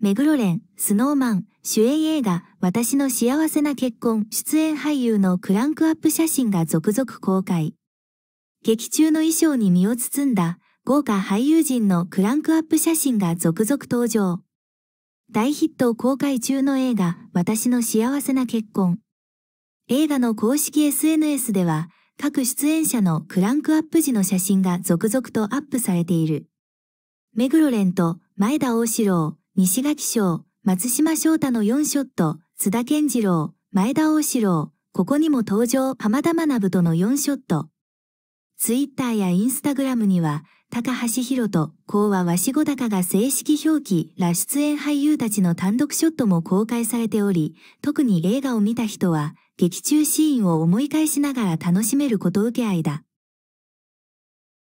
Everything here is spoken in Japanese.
目黒蓮、スノーマン、主演映画、私の幸せな結婚、出演俳優のクランクアップ写真が続々公開。劇中の衣装に身を包んだ、豪華俳優陣のクランクアップ写真が続々登場。大ヒット公開中の映画、私の幸せな結婚。映画の公式 SNS では、各出演者のクランクアップ時の写真が続々とアップされている。目黒蓮と前田大志郎、西垣翔、松島翔太の4ショット、津田健次郎、前田大志郎、ここにも登場浜田学との4ショット。ツイッターやインスタグラムには、高橋宏と幸和鷲子高が正式表記ら出演俳優たちの単独ショットも公開されており、特に映画を見た人は、劇中シーンを思い返しながら楽しめること受け合いだ。